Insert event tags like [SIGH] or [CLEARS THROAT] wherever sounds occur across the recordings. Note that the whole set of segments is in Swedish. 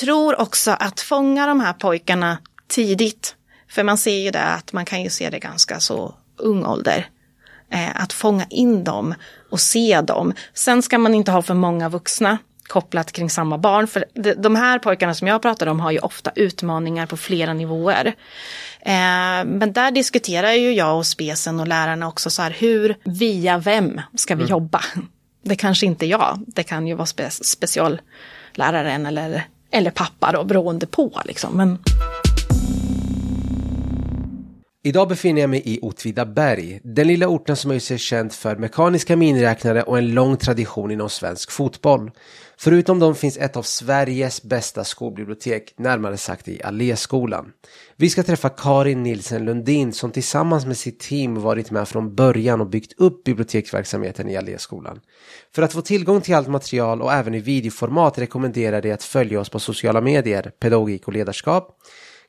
tror också att fånga de här pojkarna tidigt, för man ser ju det att man kan ju se det ganska så ung ålder, eh, att fånga in dem och se dem. Sen ska man inte ha för många vuxna kopplat kring samma barn. För de här pojkarna som jag pratar om har ju ofta utmaningar på flera nivåer. Eh, men där diskuterar ju jag och spesen och lärarna också så här, hur, via vem ska vi mm. jobba? Det kanske inte jag, det kan ju vara spe specialläraren eller eller pappa då, beroende på liksom. Men... Idag befinner jag mig i Åtvidaberg, den lilla orten som har sig känd för mekaniska miniräknare och en lång tradition inom svensk fotboll. Förutom dem finns ett av Sveriges bästa skolbibliotek, närmare sagt i Alléskolan. Vi ska träffa Karin Nilsen Lundin som tillsammans med sitt team varit med från början och byggt upp biblioteksverksamheten i Alléskolan. För att få tillgång till allt material och även i videoformat rekommenderar jag att följa oss på sociala medier, pedagogik och ledarskap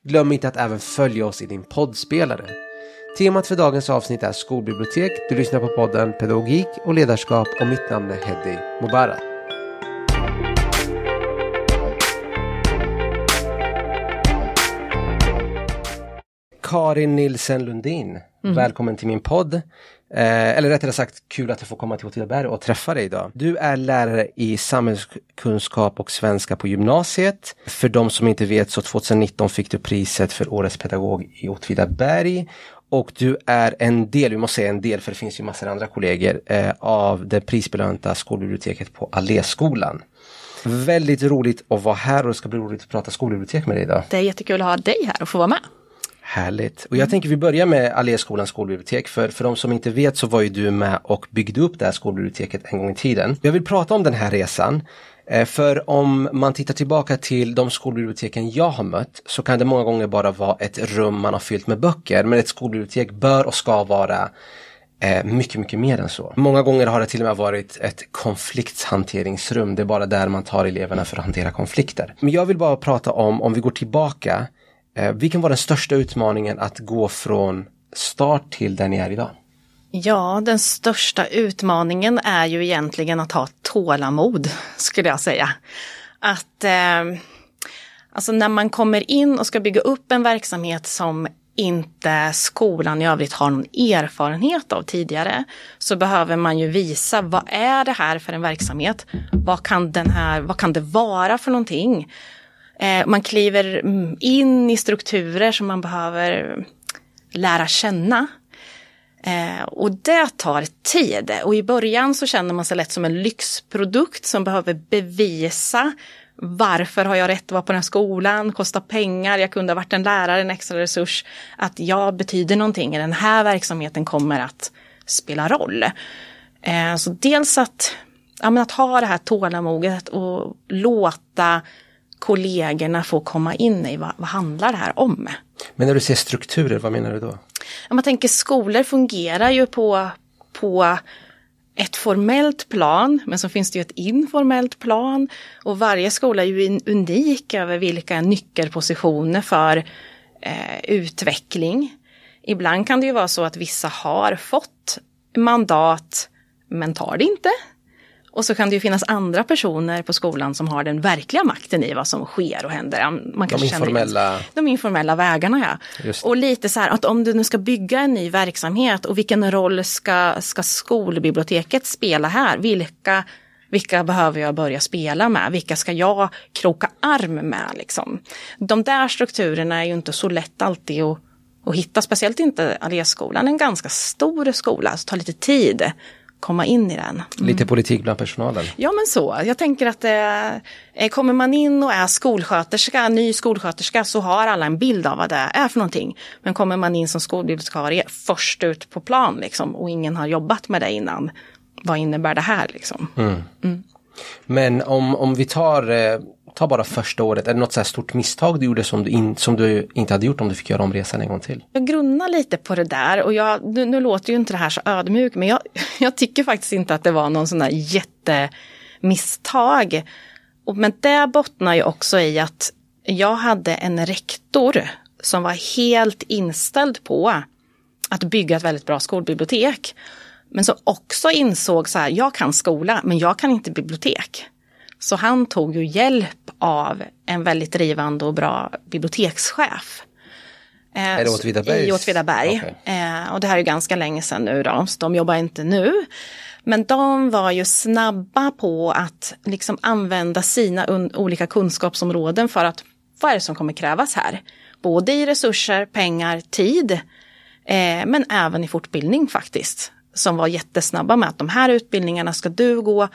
Glöm inte att även följa oss i din poddspelare. Temat för dagens avsnitt är skolbibliotek. Du lyssnar på podden Pedagogik och ledarskap och mitt namn är Heddy Mubarak. Karin Nilsen Lundin, mm. välkommen till min podd. Eh, eller rättare sagt, kul att jag får komma till Åtvidaberg och träffa dig idag. Du är lärare i samhällskunskap och svenska på gymnasiet. För de som inte vet så 2019 fick du priset för Årets pedagog i Åtvidaberg. Och du är en del, vi måste säga en del för det finns ju massor andra kollegor, eh, av det prisbelönta skolbiblioteket på Alléskolan. Väldigt roligt att vara här och det ska bli roligt att prata skolbibliotek med dig idag. Det är jättekul att ha dig här och få vara med. Härligt. Och jag mm. tänker vi börjar med Alléskolans skolbibliotek. För, för de som inte vet så var ju du med och byggde upp det här skolbiblioteket en gång i tiden. Jag vill prata om den här resan. Eh, för om man tittar tillbaka till de skolbiblioteken jag har mött så kan det många gånger bara vara ett rum man har fyllt med böcker. Men ett skolbibliotek bör och ska vara eh, mycket, mycket mer än så. Många gånger har det till och med varit ett konflikthanteringsrum. Det är bara där man tar eleverna för att hantera konflikter. Men jag vill bara prata om, om vi går tillbaka Eh, vilken var den största utmaningen att gå från start till där ni är idag? Ja, den största utmaningen är ju egentligen att ha tålamod, skulle jag säga. Att eh, alltså när man kommer in och ska bygga upp en verksamhet som inte skolan i övrigt har någon erfarenhet av tidigare, så behöver man ju visa vad är det här för en verksamhet? Vad kan, den här, vad kan det vara för någonting? Eh, man kliver in i strukturer som man behöver lära känna. Eh, och det tar tid. Och i början så känner man sig lätt som en lyxprodukt som behöver bevisa varför har jag rätt att vara på den här skolan, kosta pengar, jag kunde ha varit en lärare, en extra resurs. Att jag betyder någonting, i den här verksamheten kommer att spela roll. Eh, så dels att, ja, att ha det här tålamodet och låta kollegorna får komma in i vad, vad handlar det här om? Men när du säger strukturer, vad menar du då? Om man tänker skolor fungerar ju på, på ett formellt plan, men så finns det ju ett informellt plan. Och varje skola är ju unik över vilka nyckelpositioner för eh, utveckling. Ibland kan det ju vara så att vissa har fått mandat men tar det inte. Och så kan det ju finnas andra personer på skolan som har den verkliga makten i vad som sker och händer. Man de, informella... de informella vägarna ja. Och lite så här att om du nu ska bygga en ny verksamhet och vilken roll ska, ska skolbiblioteket spela här? Vilka, vilka behöver jag börja spela med? Vilka ska jag kroka arm med? Liksom? De där strukturerna är ju inte så lätt alltid att, att hitta, speciellt inte Alléskolan, en ganska stor skola, så tar lite tid komma in i den. Mm. Lite politik bland personalen. Ja men så, jag tänker att eh, eh, kommer man in och är skolsköterska, ny skolsköterska så har alla en bild av vad det är för någonting. Men kommer man in som skolbibliotekarie först ut på plan liksom, och ingen har jobbat med det innan, vad innebär det här liksom? Mm. Mm. Men om, om vi tar eh, ta bara första året, är det något så stort misstag du gjorde som du, in, som du, inte hade gjort om du fick göra om resan en gång till? Jag grunnar lite på det där och jag, nu, nu låter ju inte det här så ödmjuk men jag, [LAUGHS] jag tycker faktiskt inte att det var någon sån där jättemisstag. Och, men det bottnar ju också i att jag hade en rektor som var helt inställd på att bygga ett väldigt bra skolbibliotek. Men som också insåg så här, jag kan skola men jag kan inte bibliotek. Så han tog ju hjälp av en väldigt drivande och bra bibliotekschef. Eh, är det Åtvidaberg? I Åtvidaberg. Okay. Eh, och det här är ganska länge sedan nu då, så de jobbar inte nu. Men de var ju snabba på att liksom använda sina olika kunskapsområden för att vad är det som kommer krävas här? Både i resurser, pengar, tid, eh, men även i fortbildning faktiskt. Som var jättesnabba med att de här utbildningarna ska du gå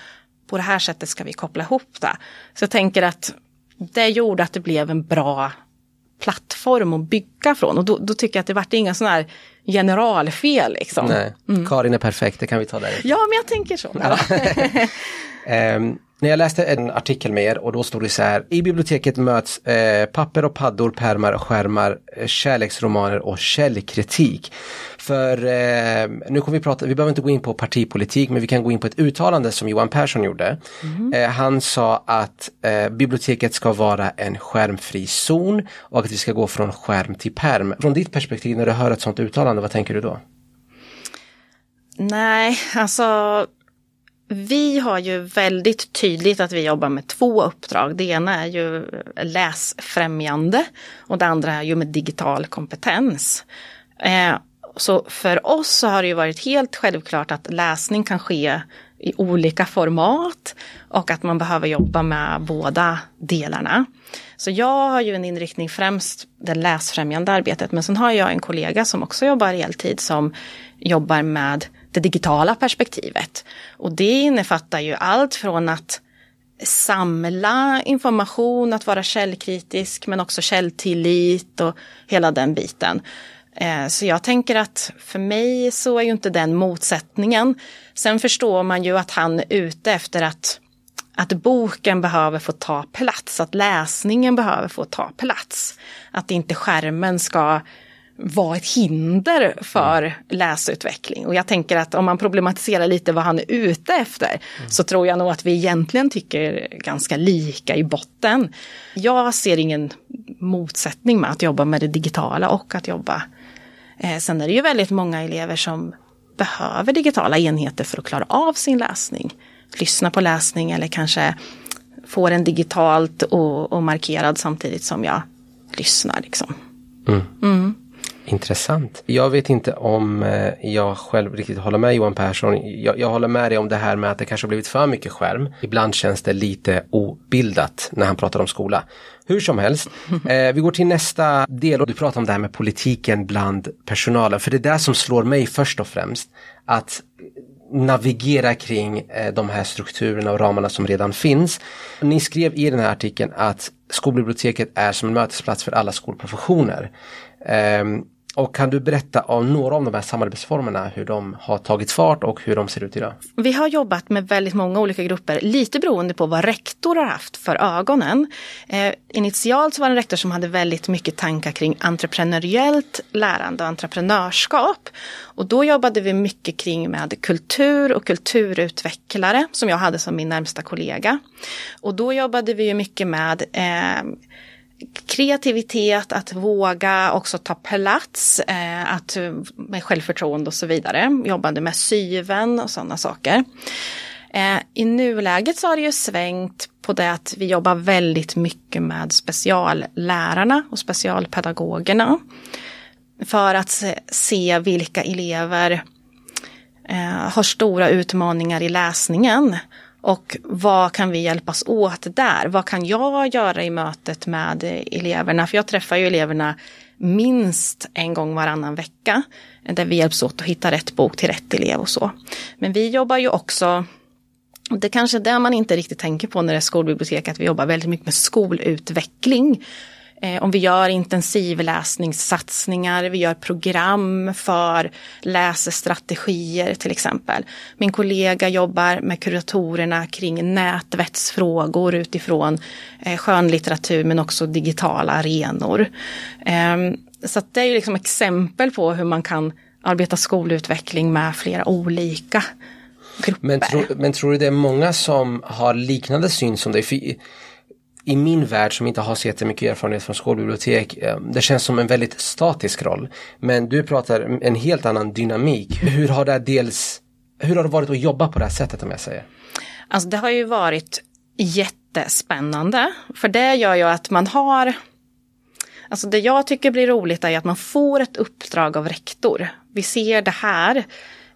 på det här sättet ska vi koppla ihop det. Så jag tänker att det gjorde att det blev en bra plattform att bygga från. Och då, då tycker jag att det vart inga sådana här generalfel. Liksom. Nej. Mm. Karin är perfekt, det kan vi ta där. Ja, men jag tänker så. um, [LAUGHS] När jag läste en artikel med er och då stod det så här, i biblioteket möts eh, papper och paddor, pärmar och skärmar, eh, kärleksromaner och källkritik. För eh, nu kommer vi prata, vi behöver inte gå in på partipolitik men vi kan gå in på ett uttalande som Johan Persson gjorde. Mm. Eh, han sa att eh, biblioteket ska vara en skärmfri zon och att vi ska gå från skärm till perm. Från ditt perspektiv när du hör ett sånt uttalande, vad tänker du då? Nej, alltså vi har ju väldigt tydligt att vi jobbar med två uppdrag. Det ena är ju läsfrämjande och det andra är ju med digital kompetens. Eh, så för oss så har det ju varit helt självklart att läsning kan ske i olika format och att man behöver jobba med båda delarna. Så jag har ju en inriktning främst det läsfrämjande arbetet men sen har jag en kollega som också jobbar heltid som jobbar med det digitala perspektivet. Och det innefattar ju allt från att samla information, att vara källkritisk men också källtillit och hela den biten. Eh, så jag tänker att för mig så är ju inte den motsättningen. Sen förstår man ju att han är ute efter att, att boken behöver få ta plats, att läsningen behöver få ta plats. Att inte skärmen ska vara ett hinder mm. för mm. läsutveckling. Och jag tänker att om man problematiserar lite vad han är ute efter mm. så tror jag nog att vi egentligen tycker ganska lika i botten. Jag ser ingen motsättning med att jobba med det digitala och att jobba. Eh, sen är det ju väldigt många elever som behöver digitala enheter för att klara av sin läsning. Lyssna på läsning eller kanske få den digitalt och, och markerad samtidigt som jag lyssnar. Liksom. Mm. mm. Intressant. Jag vet inte om eh, jag själv riktigt håller med Johan Persson. Jag, jag, håller med dig om det här med att det kanske blivit för mycket skärm. Ibland känns det lite obildat när han pratar om skola. Hur som helst, [LAUGHS] eh, vi går till nästa del och du pratar om det här med politiken bland personalen. För det är det som slår mig först och främst. Att navigera kring eh, de här strukturerna och ramarna som redan finns. Ni skrev i den här artikeln att skolbiblioteket är som en mötesplats för alla skolprofessioner. Um, och kan du berätta om några av de här samarbetsformerna, hur de har tagit fart och hur de ser ut idag? Vi har jobbat med väldigt många olika grupper, lite beroende på vad rektor har haft för ögonen. Eh, initialt var det en rektor som hade väldigt mycket tankar kring entreprenöriellt lärande och entreprenörskap. Och då jobbade vi mycket kring med kultur och kulturutvecklare som jag hade som min närmsta kollega. Och då jobbade vi ju mycket med eh, kreativitet, att våga också ta plats, eh, att, eh, med självförtroende och så vidare. Jobbade med syven och sådana saker. Eh, I nuläget så har det ju svängt på det att vi jobbar väldigt mycket med speciallärarna och specialpedagogerna. För att se vilka elever eh, har stora utmaningar i läsningen och vad kan vi hjälpas åt där? Vad kan jag göra i mötet med eleverna? För jag träffar ju eleverna minst en gång varannan vecka. Där vi hjälps åt att hitta rätt bok till rätt elev och så. Men vi jobbar ju också det kanske är det man inte riktigt tänker på när det är skolbibliotek, att vi jobbar väldigt mycket med skolutveckling. Eh, om vi gör intensivläsningssatsningar, vi gör program för lässtrategier till exempel. Min kollega jobbar med kuratorerna kring nätvettsfrågor utifrån eh, skönlitteratur men också digitala arenor. Ehm, så det är liksom exempel på hur man kan arbeta skolutveckling med flera olika grupper. Men, tro, men tror du det är många som har liknande syn som dig? i min värld som inte har så jättemycket erfarenhet från skolbibliotek, eh, det känns som en väldigt statisk roll. Men du pratar en helt annan dynamik. Hur har det dels, hur har det varit att jobba på det här sättet om jag säger? Alltså det har ju varit jättespännande, för det gör ju att man har Alltså det jag tycker blir roligt är att man får ett uppdrag av rektor. Vi ser det här,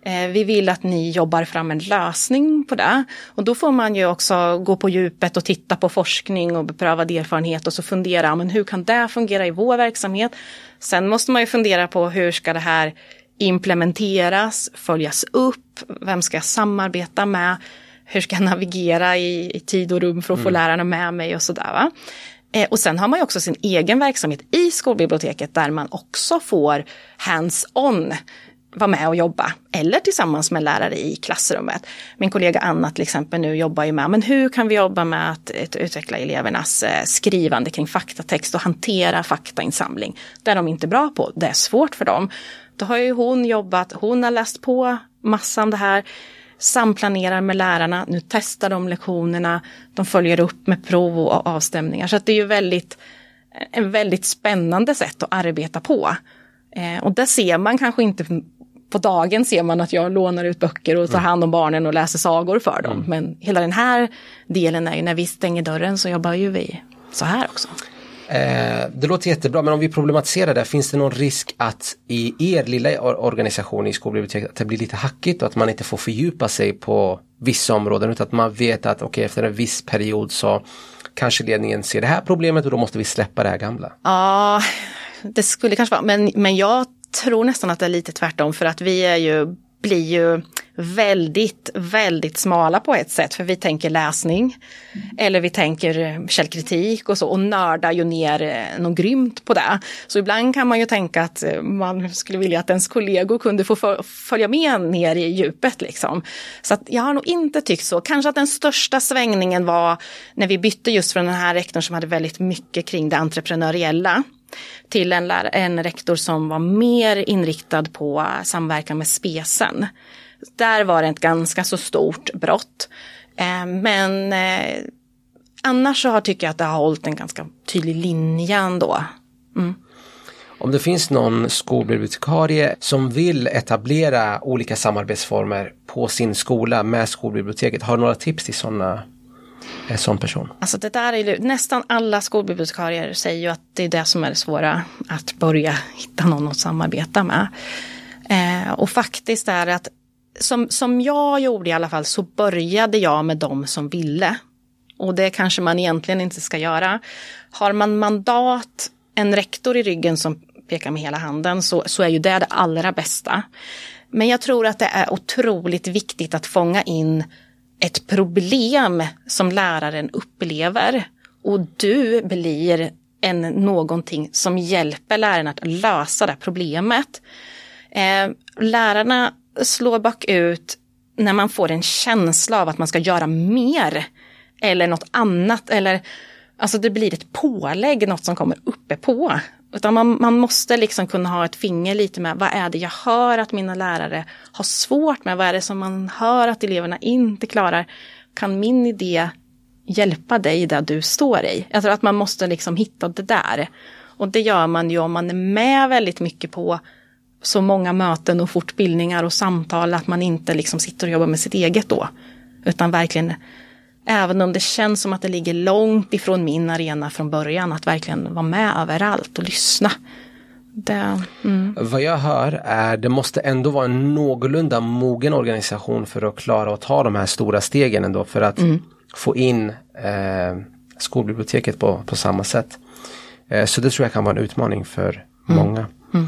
Eh, vi vill att ni jobbar fram en lösning på det. Och då får man ju också gå på djupet och titta på forskning och beprövad erfarenhet och så fundera, men hur kan det fungera i vår verksamhet? Sen måste man ju fundera på hur ska det här implementeras, följas upp, vem ska jag samarbeta med, hur ska jag navigera i, i tid och rum för att mm. få lärarna med mig och sådär. Eh, och sen har man ju också sin egen verksamhet i skolbiblioteket där man också får hands-on vara med och jobba eller tillsammans med lärare i klassrummet. Min kollega Anna till exempel nu jobbar ju med, men hur kan vi jobba med att utveckla elevernas eh, skrivande kring faktatext och hantera faktainsamling. Det är de inte bra på, det är svårt för dem. Då har ju hon jobbat, hon har läst på massa om det här, samplanerar med lärarna, nu testar de lektionerna, de följer upp med prov och avstämningar. Så att det är ju väldigt, en väldigt spännande sätt att arbeta på. Eh, och där ser man kanske inte på dagen ser man att jag lånar ut böcker och tar mm. hand om barnen och läser sagor för dem. Mm. Men hela den här delen är ju när vi stänger dörren så jobbar ju vi så här också. Eh, det låter jättebra, men om vi problematiserar det, finns det någon risk att i er lilla organisation i skolbiblioteket att det blir lite hackigt och att man inte får fördjupa sig på vissa områden utan att man vet att okej okay, efter en viss period så kanske ledningen ser det här problemet och då måste vi släppa det här gamla? Ja, ah, det skulle kanske vara, men, men jag tror nästan att det är lite tvärtom för att vi är ju, blir ju väldigt, väldigt smala på ett sätt för vi tänker läsning mm. eller vi tänker eh, källkritik och så och nördar ju ner eh, något grymt på det. Så ibland kan man ju tänka att eh, man skulle vilja att ens kollegor kunde få följa med ner i djupet liksom. Så jag har nog inte tyckt så. Kanske att den största svängningen var när vi bytte just från den här rektorn som hade väldigt mycket kring det entreprenöriella till en, lär, en rektor som var mer inriktad på samverkan med spesen. Där var det ett ganska så stort brott. Eh, men eh, annars så tycker jag att det har hållit en ganska tydlig linje ändå. Mm. Om det finns någon skolbibliotekarie som vill etablera olika samarbetsformer på sin skola med skolbiblioteket, har du några tips till sådana en eh, sån person? Alltså det där är ju, nästan alla skolbibliotekarier säger ju att det är det som är det svåra, att börja hitta någon att samarbeta med. Eh, och faktiskt är det att som, som jag gjorde i alla fall så började jag med de som ville. Och det kanske man egentligen inte ska göra. Har man mandat, en rektor i ryggen som pekar med hela handen så, så är ju det det allra bästa. Men jag tror att det är otroligt viktigt att fånga in ett problem som läraren upplever och du blir en någonting som hjälper läraren att lösa det problemet. Eh, lärarna slår bakut när man får en känsla av att man ska göra mer eller något annat eller alltså det blir ett pålägg, något som kommer uppe på. Utan man, man måste liksom kunna ha ett finger lite med vad är det jag hör att mina lärare har svårt med? Vad är det som man hör att eleverna inte klarar? Kan min idé hjälpa dig där du står i? Jag tror att man måste liksom hitta det där. Och det gör man ju om man är med väldigt mycket på så många möten och fortbildningar och samtal att man inte liksom sitter och jobbar med sitt eget då. Utan verkligen Även om det känns som att det ligger långt ifrån min arena från början, att verkligen vara med överallt och lyssna. Det, mm. Vad jag hör är det måste ändå vara en någorlunda mogen organisation för att klara att ta de här stora stegen ändå för att mm. få in eh, skolbiblioteket på, på samma sätt. Eh, så det tror jag kan vara en utmaning för mm. många. Mm.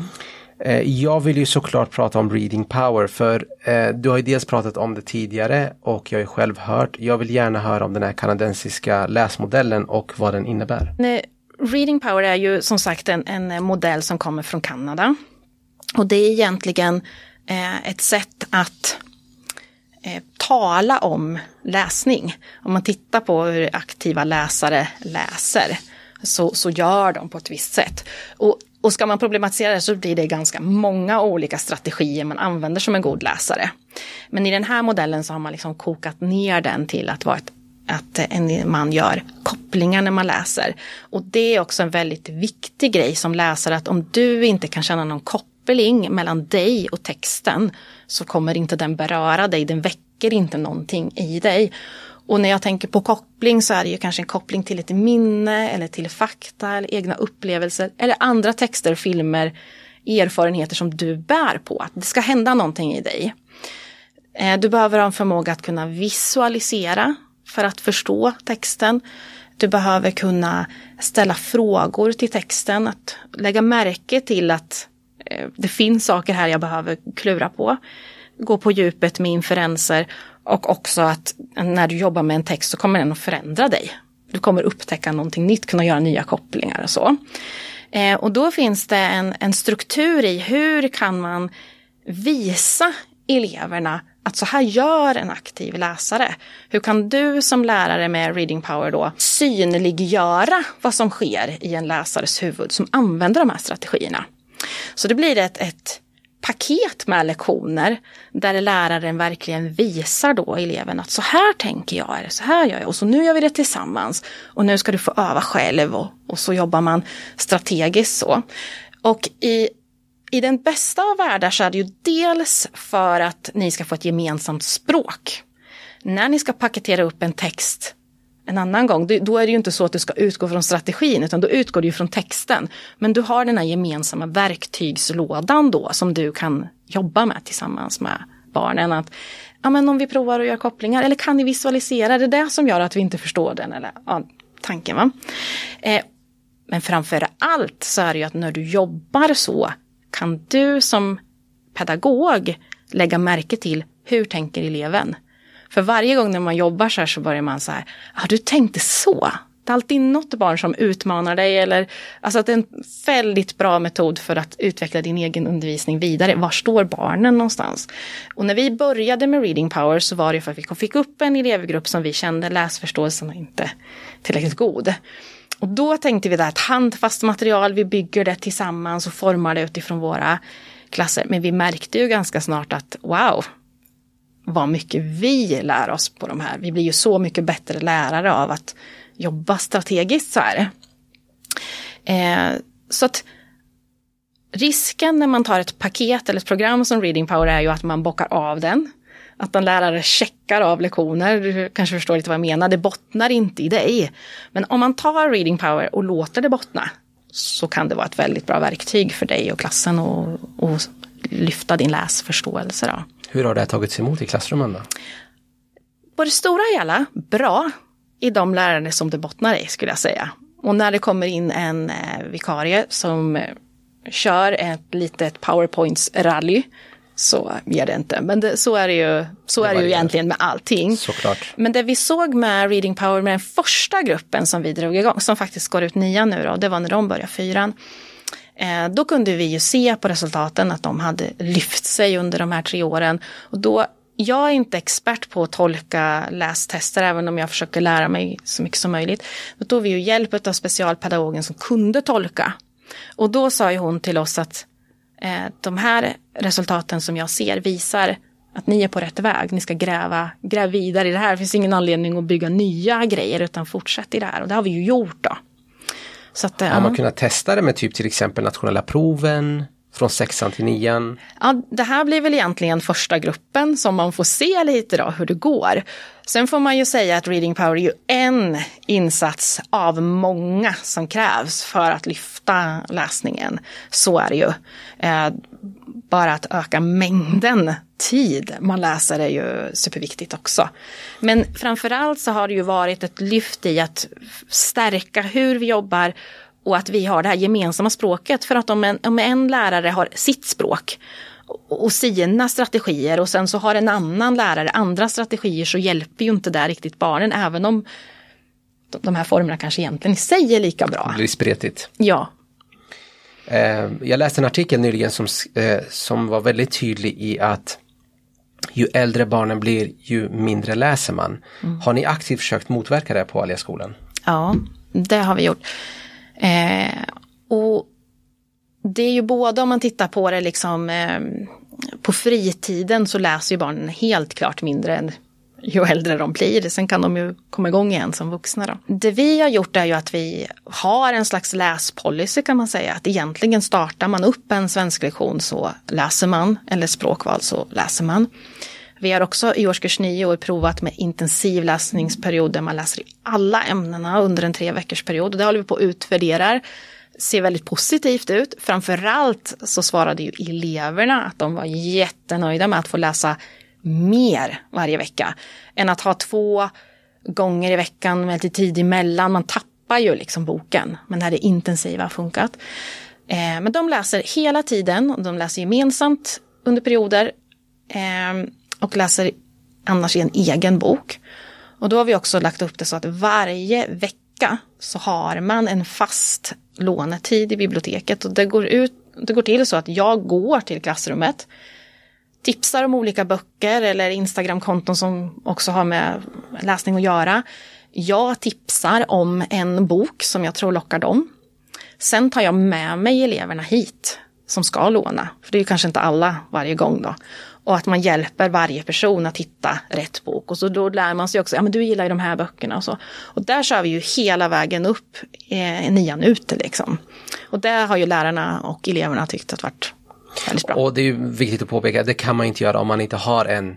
Eh, jag vill ju såklart prata om reading power för eh, du har ju dels pratat om det tidigare och jag har ju själv hört. Jag vill gärna höra om den här kanadensiska läsmodellen och vad den innebär. Reading power är ju som sagt en, en modell som kommer från Kanada. Och det är egentligen eh, ett sätt att tala om läsning. Om man tittar på hur aktiva läsare läser så, så gör de på ett visst sätt. Och, och ska man problematisera det så blir det ganska många olika strategier man använder som en god läsare. Men i den här modellen så har man liksom kokat ner den till att vara ett att man gör kopplingar när man läser. Och det är också en väldigt viktig grej som läsare att om du inte kan känna någon koppling mellan dig och texten så kommer inte den beröra dig, den väcker inte någonting i dig. Och när jag tänker på koppling så är det ju kanske en koppling till ett minne eller till fakta eller egna upplevelser eller andra texter, filmer, erfarenheter som du bär på. Att det ska hända någonting i dig. Eh, du behöver ha en förmåga att kunna visualisera för att förstå texten. Du behöver kunna ställa frågor till texten, att lägga märke till att eh, det finns saker här jag behöver klura på. Gå på djupet med inferenser och också att när du jobbar med en text så kommer den att förändra dig. Du kommer upptäcka någonting nytt, kunna göra nya kopplingar och så. Eh, och då finns det en, en struktur i hur kan man visa eleverna att så här gör en aktiv läsare. Hur kan du som lärare med reading power då synliggöra vad som sker i en läsares huvud som använder de här strategierna? Så det blir ett, ett paket med lektioner där läraren verkligen visar då eleven att så här tänker jag, så här gör jag och så nu gör vi det tillsammans och nu ska du få öva själv och, och så jobbar man strategiskt så. Och i i den bästa av världar så är det ju dels för att ni ska få ett gemensamt språk. När ni ska paketera upp en text en annan gång. Då är det ju inte så att du ska utgå från strategin utan då utgår du från texten. Men du har den här gemensamma verktygslådan då som du kan jobba med tillsammans med barnen. Att, ja, men om vi provar att göra kopplingar eller kan ni visualisera? Det är det som gör att vi inte förstår den eller ja, tanken. Va? Eh, men framför allt så är det ju att när du jobbar så kan du som pedagog lägga märke till hur tänker eleven? För varje gång när man jobbar så här så börjar man så här, ah, du tänkte så? Det är alltid något barn som utmanar dig eller alltså att det är en väldigt bra metod för att utveckla din egen undervisning vidare. Var står barnen någonstans? Och när vi började med Reading Power så var det för att vi fick upp en elevgrupp som vi kände läsförståelsen var inte tillräckligt god. Och då tänkte vi det här handfast material, vi bygger det tillsammans och formar det utifrån våra klasser. Men vi märkte ju ganska snart att wow, vad mycket vi lär oss på de här. Vi blir ju så mycket bättre lärare av att jobba strategiskt så här. Eh, så att risken när man tar ett paket eller ett program som Reading Power är ju att man bockar av den. Att en lärare checkar av lektioner, du kanske förstår lite vad jag menar, det bottnar inte i dig. Men om man tar Reading Power och låter det bottna så kan det vara ett väldigt bra verktyg för dig och klassen att lyfta din läsförståelse. Då. Hur har det tagits emot i klassrummen? Då? På det stora hela, bra i de lärare som det bottnar i skulle jag säga. Och när det kommer in en eh, vikarie som eh, kör ett litet powerpoints-rally så ger det inte. Men det, så är det ju, så det är det ju egentligen med allting. Såklart. Men det vi såg med Reading Power med den första gruppen som vi drog igång, som faktiskt går ut nian nu då, det var när de började fyran. Eh, då kunde vi ju se på resultaten att de hade lyft sig under de här tre åren. Och då, jag är inte expert på att tolka lästester, även om jag försöker lära mig så mycket som möjligt. Då tog vi ju hjälp av specialpedagogen som kunde tolka. Och då sa ju hon till oss att eh, de här resultaten som jag ser visar att ni är på rätt väg. Ni ska gräva, gräva vidare i det här. Det finns ingen anledning att bygga nya grejer utan fortsätt i det här. Och det har vi ju gjort då. Så att, eh, Har man ja. kunnat testa det med typ till exempel nationella proven? Från sexan till nian? Ja, det här blir väl egentligen första gruppen som man får se lite då hur det går. Sen får man ju säga att Reading Power är ju en insats av många som krävs för att lyfta läsningen. Så är det ju. Eh, bara att öka mängden tid man läser är ju superviktigt också. Men framförallt så har det ju varit ett lyft i att stärka hur vi jobbar och att vi har det här gemensamma språket. För att om en, om en lärare har sitt språk och sina strategier och sen så har en annan lärare andra strategier så hjälper ju inte det riktigt barnen även om de här formerna kanske egentligen i sig är lika bra. Det blir spretigt. Ja, Eh, jag läste en artikel nyligen som, eh, som var väldigt tydlig i att ju äldre barnen blir ju mindre läser man. Mm. Har ni aktivt försökt motverka det på Aliaskolan? Ja, det har vi gjort. Eh, och Det är ju både om man tittar på det liksom eh, på fritiden så läser ju barnen helt klart mindre än ju äldre de blir. Sen kan de ju komma igång igen som vuxna. Då. Det vi har gjort är ju att vi har en slags läspolicy kan man säga. Att egentligen startar man upp en svensk lektion så läser man, eller språkval så läser man. Vi har också i årskurs nio år provat med intensiv läsningsperiod där man läser i alla ämnena under en tre veckors period. det håller vi på och utvärderar ser väldigt positivt ut. Framförallt så svarade ju eleverna att de var jättenöjda med att få läsa mer varje vecka än att ha två gånger i veckan med lite tid emellan. Man tappar ju liksom boken, men det här är intensiva har funkat. Eh, men de läser hela tiden och de läser gemensamt under perioder eh, och läser annars i en egen bok. Och då har vi också lagt upp det så att varje vecka så har man en fast lånetid i biblioteket och det går, ut, det går till så att jag går till klassrummet tipsar om olika böcker eller Instagramkonton som också har med läsning att göra. Jag tipsar om en bok som jag tror lockar dem. Sen tar jag med mig eleverna hit som ska låna, för det är ju kanske inte alla varje gång då. Och att man hjälper varje person att hitta rätt bok. Och så då lär man sig också, ja men du gillar ju de här böckerna och så. Och där kör vi ju hela vägen upp eh, nian ut liksom. Och det har ju lärarna och eleverna tyckt att varit bra. Och det är viktigt att påpeka, det kan man inte göra om man inte har en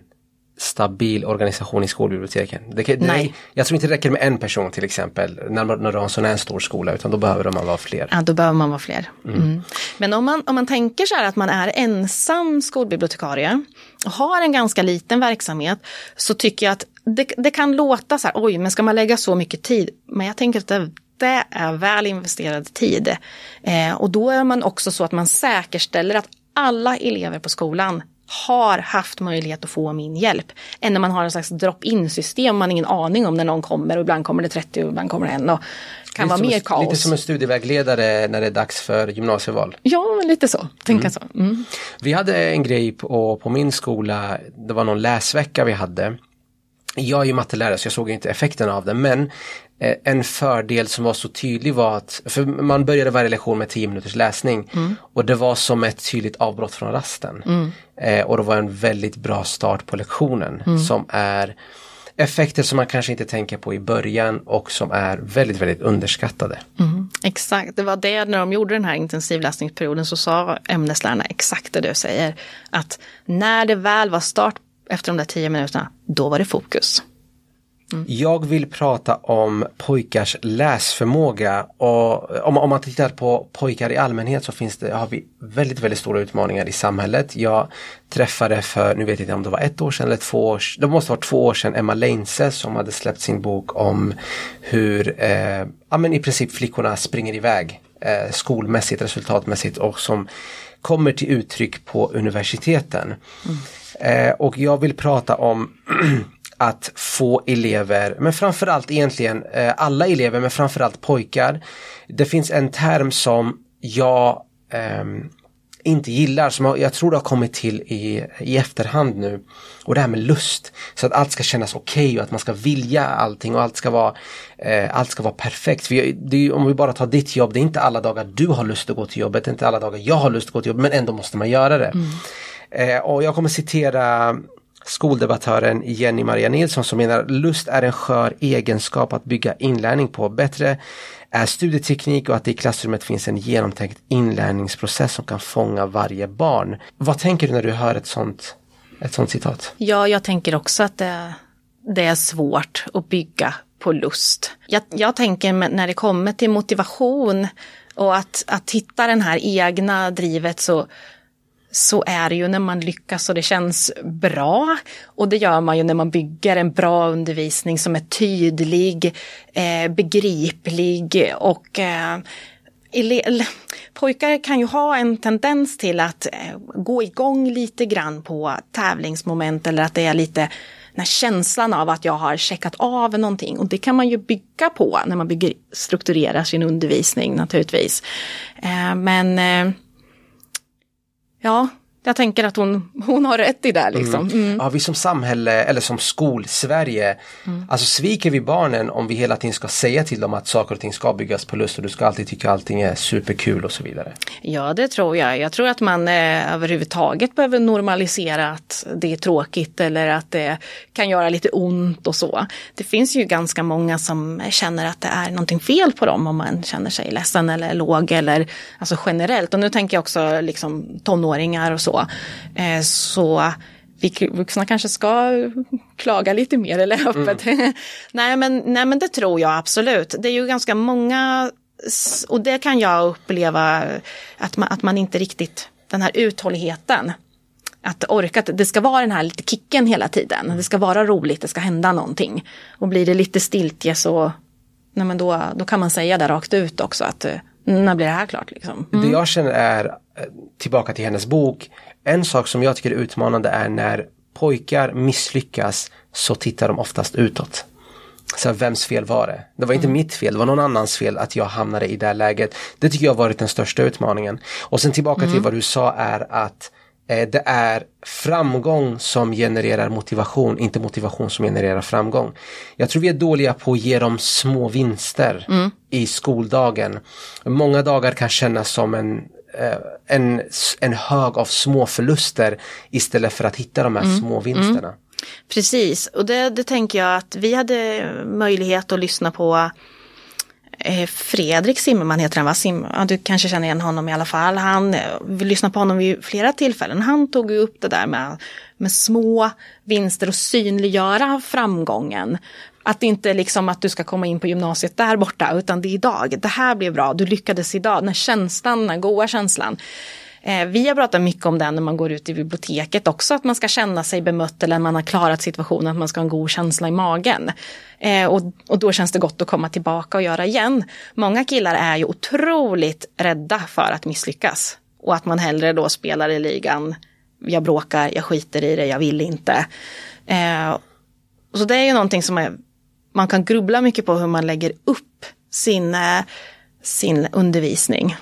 stabil organisation i skolbiblioteken. Det, det, Nej. Jag tror inte det räcker med en person till exempel när, när du har en sån här stor skola utan då behöver man vara fler. Ja, då behöver man vara fler. Mm. Mm. Men om man, om man tänker så här att man är ensam skolbibliotekarie och har en ganska liten verksamhet så tycker jag att det, det kan låta så här, oj, men ska man lägga så mycket tid? Men jag tänker att det, det är väl investerad tid. Eh, och då är man också så att man säkerställer att alla elever på skolan har haft möjlighet att få min hjälp. Än när man har en slags drop-in system, man har ingen aning om när någon kommer och ibland kommer det 30 och ibland kommer det en. Och kan vara mer kaos. Lite som en studievägledare när det är dags för gymnasieval. Ja, lite så. Tänka mm. så. Mm. Vi hade en grej på, på min skola, det var någon läsvecka vi hade. Jag är ju mattelärare så jag såg inte effekten av det men Eh, en fördel som var så tydlig var att, för man började varje lektion med 10 minuters läsning mm. och det var som ett tydligt avbrott från rasten. Mm. Eh, och det var en väldigt bra start på lektionen mm. som är effekter som man kanske inte tänker på i början och som är väldigt, väldigt underskattade. Mm. Exakt, det var det när de gjorde den här intensivläsningsperioden så sa ämneslärarna exakt det du säger. Att när det väl var start efter de där 10 minuterna, då var det fokus. Jag vill prata om pojkars läsförmåga och om, om man tittar på pojkar i allmänhet så finns det, har vi väldigt, väldigt stora utmaningar i samhället. Jag träffade för, nu vet jag inte om det var ett år sedan eller två år det måste vara två år sedan, Emma Leinse som hade släppt sin bok om hur, eh, ja men i princip flickorna springer iväg eh, skolmässigt, resultatmässigt och som kommer till uttryck på universiteten. Mm. Eh, och jag vill prata om [CLEARS THROAT] att få elever, men framförallt egentligen eh, alla elever, men framförallt pojkar. Det finns en term som jag um, inte gillar, som jag tror det har kommit till i, i efterhand nu. Och det här med lust. Så att allt ska kännas okej okay och att man ska vilja allting och allt ska vara, eh, allt ska vara perfekt. För jag, det, om vi bara tar ditt jobb, det är inte alla dagar du har lust att gå till jobbet, det är inte alla dagar jag har lust att gå till jobbet, men ändå måste man göra det. Mm. Eh, och jag kommer citera skoldebattören Jenny Maria Nilsson som menar lust är en skör egenskap att bygga inlärning på. Bättre är studieteknik och att det i klassrummet finns en genomtänkt inlärningsprocess som kan fånga varje barn. Vad tänker du när du hör ett sånt, ett sånt citat? Ja, jag tänker också att det, det är svårt att bygga på lust. Jag, jag tänker när det kommer till motivation och att, att hitta den här egna drivet så så är det ju när man lyckas och det känns bra. Och det gör man ju när man bygger en bra undervisning som är tydlig, eh, begriplig och eh, Pojkar kan ju ha en tendens till att eh, gå igång lite grann på tävlingsmoment eller att det är lite den här känslan av att jag har checkat av någonting och det kan man ju bygga på när man bygger, strukturerar sin undervisning naturligtvis. Eh, men eh, Ja, jag tänker att hon, hon har rätt i det. Liksom. Mm. mm. Ja, vi som samhälle eller som skol-Sverige, mm. alltså sviker vi barnen om vi hela tiden ska säga till dem att saker och ting ska byggas på lust och du ska alltid tycka allting är superkul och så vidare? Ja, det tror jag. Jag tror att man eh, överhuvudtaget behöver normalisera att det är tråkigt eller att det kan göra lite ont och så. Det finns ju ganska många som känner att det är någonting fel på dem om man känner sig ledsen eller låg eller alltså generellt. Och nu tänker jag också liksom tonåringar och så så. Eh, så vi vuxna kanske ska klaga lite mer eller mm. öppet. Mm. [LAUGHS] nej, men, nej men det tror jag absolut. Det är ju ganska många och det kan jag uppleva att man, att man inte riktigt, den här uthålligheten, att orka, att det ska vara den här lite kicken hela tiden. Mm. Det ska vara roligt, det ska hända någonting. Och blir det lite stiltje så, nej men då, då kan man säga det rakt ut också att eh, när blir det här klart liksom? Mm. Det jag känner är, eh, tillbaka till hennes bok, en sak som jag tycker är utmanande är när pojkar misslyckas så tittar de oftast utåt. Så vems fel var det? Det var inte mm. mitt fel, det var någon annans fel att jag hamnade i det läget. Det tycker jag har varit den största utmaningen. Och sen tillbaka mm. till vad du sa är att Eh, det är framgång som genererar motivation, inte motivation som genererar framgång. Jag tror vi är dåliga på att ge dem små vinster mm. i skoldagen. Många dagar kan kännas som en, eh, en, en hög av små förluster istället för att hitta de här mm. små mm. vinsterna. Mm. Precis, och det, det tänker jag att vi hade möjlighet att lyssna på Eh, Fredrik Zimmerman heter han va? Sim, ja, du kanske känner igen honom i alla fall. Han, eh, vi lyssnade på honom vid flera tillfällen. Han tog upp det där med, med små vinster och synliggöra framgången. Att det inte är liksom att du ska komma in på gymnasiet där borta utan det är idag. Det här blir bra, du lyckades idag. Den här känslan, den goa känslan. Eh, vi har pratat mycket om det när man går ut i biblioteket också, att man ska känna sig bemött eller man har klarat situationen, att man ska ha en god känsla i magen. Eh, och, och då känns det gott att komma tillbaka och göra igen. Många killar är ju otroligt rädda för att misslyckas och att man hellre då spelar i ligan, jag bråkar, jag skiter i det, jag vill inte. Eh, så det är ju någonting som är, man kan grubbla mycket på hur man lägger upp sin, sin undervisning.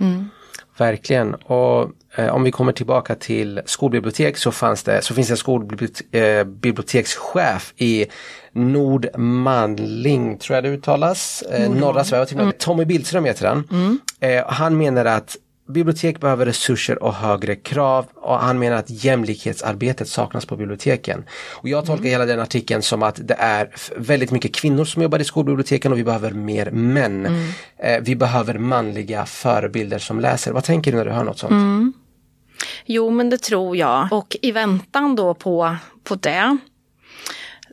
Mm. Verkligen. Och eh, om vi kommer tillbaka till skolbibliotek så, fanns det, så finns det en skolbibliotekschef eh, i Nordmanling, tror jag det uttalas, eh, norra Sverige. Typ- mm. Tommy Billström heter han. Mm. Eh, han menar att bibliotek behöver resurser och högre krav och han menar att jämlikhetsarbetet saknas på biblioteken. Och jag tolkar mm. hela den artikeln som att det är väldigt mycket kvinnor som jobbar i skolbiblioteken och vi behöver mer män. Mm. Eh, vi behöver manliga förebilder som läser. Vad tänker du när du hör något sånt? Mm. Jo men det tror jag och i väntan då på, på det